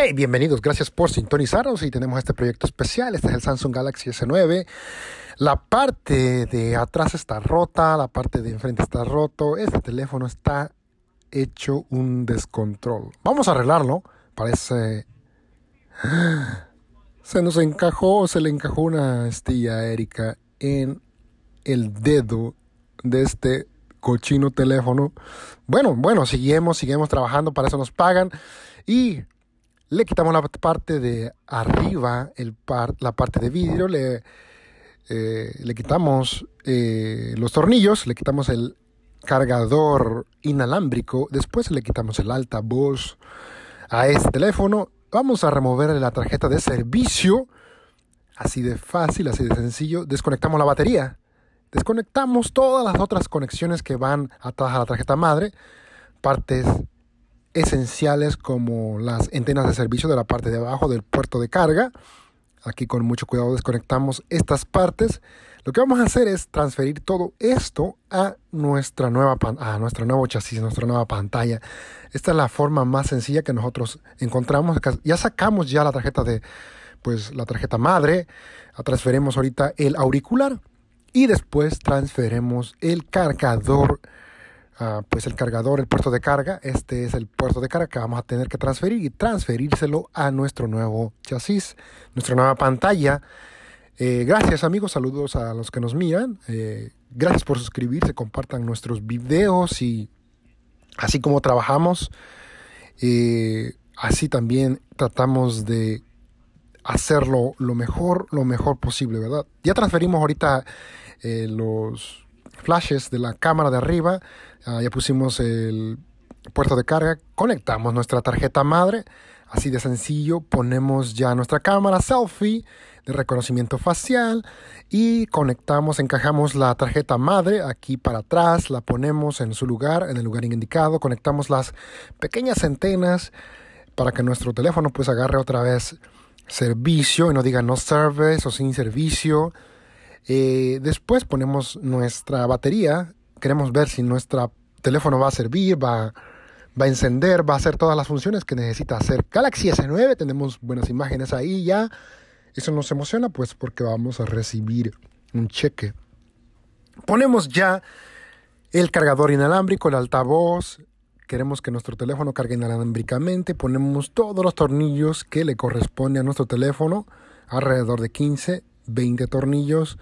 Hey, bienvenidos, gracias por sintonizaros y tenemos este proyecto especial, este es el Samsung Galaxy S9. La parte de atrás está rota, la parte de enfrente está roto, este teléfono está hecho un descontrol. Vamos a arreglarlo, parece... Se nos encajó, se le encajó una estilla, a Erika en el dedo de este cochino teléfono. Bueno, bueno, seguimos, seguimos trabajando, para eso nos pagan. Y le quitamos la parte de arriba, el la parte de vidrio, le, eh, le quitamos eh, los tornillos, le quitamos el cargador inalámbrico, después le quitamos el altavoz a este teléfono, vamos a remover la tarjeta de servicio, así de fácil, así de sencillo, desconectamos la batería, desconectamos todas las otras conexiones que van atrás a la tarjeta madre, partes esenciales como las antenas de servicio de la parte de abajo del puerto de carga. Aquí con mucho cuidado desconectamos estas partes. Lo que vamos a hacer es transferir todo esto a nuestra nueva a nuestro nuevo chasis, nuestra nueva pantalla. Esta es la forma más sencilla que nosotros encontramos. Ya sacamos ya la tarjeta de pues la tarjeta madre, transferimos ahorita el auricular y después transferemos el cargador Ah, pues el cargador, el puerto de carga. Este es el puerto de carga que vamos a tener que transferir y transferírselo a nuestro nuevo chasis, nuestra nueva pantalla. Eh, gracias amigos, saludos a los que nos miran. Eh, gracias por suscribirse, compartan nuestros videos y así como trabajamos, eh, así también tratamos de hacerlo lo mejor, lo mejor posible, ¿verdad? Ya transferimos ahorita los flashes de la cámara de arriba, ah, ya pusimos el puerto de carga, conectamos nuestra tarjeta madre, así de sencillo, ponemos ya nuestra cámara selfie de reconocimiento facial y conectamos, encajamos la tarjeta madre aquí para atrás, la ponemos en su lugar, en el lugar indicado, conectamos las pequeñas antenas para que nuestro teléfono pues agarre otra vez servicio y no diga no service o sin servicio. Eh, después ponemos nuestra batería, queremos ver si nuestro teléfono va a servir, va, va a encender, va a hacer todas las funciones que necesita hacer. Galaxy S9, tenemos buenas imágenes ahí ya. Eso nos emociona pues porque vamos a recibir un cheque. Ponemos ya el cargador inalámbrico, el altavoz. Queremos que nuestro teléfono cargue inalámbricamente. Ponemos todos los tornillos que le corresponde a nuestro teléfono, alrededor de 15. 20 tornillos,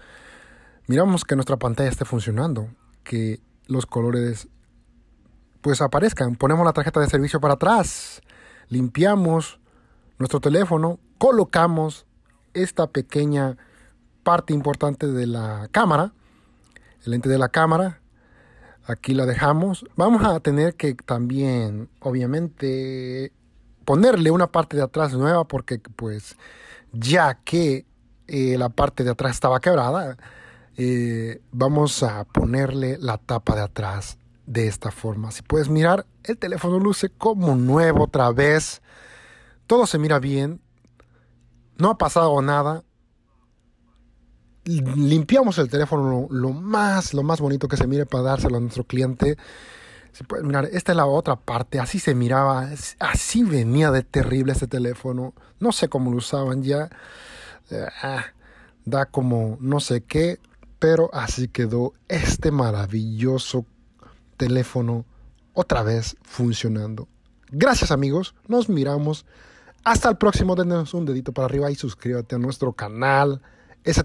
miramos que nuestra pantalla esté funcionando, que los colores pues aparezcan. Ponemos la tarjeta de servicio para atrás, limpiamos nuestro teléfono, colocamos esta pequeña parte importante de la cámara, el lente de la cámara. Aquí la dejamos. Vamos a tener que también, obviamente, ponerle una parte de atrás nueva porque pues ya que la parte de atrás estaba quebrada. vamos a ponerle la tapa de atrás de esta forma. Si puedes mirar, el teléfono luce como nuevo otra vez. Todo se mira bien. No ha pasado nada. Limpiamos el teléfono lo, más, lo más bonito que se mire para dárselo a nuestro cliente. Si puedes mirar, esta es la otra parte. Así se miraba. Así venía de terrible este teléfono. No sé cómo lo usaban ya. Eh, ah, da como no sé qué, pero así quedó este maravilloso teléfono otra vez funcionando. Gracias amigos, nos miramos. Hasta el próximo, denos un dedito para arriba y suscríbete a nuestro canal. Es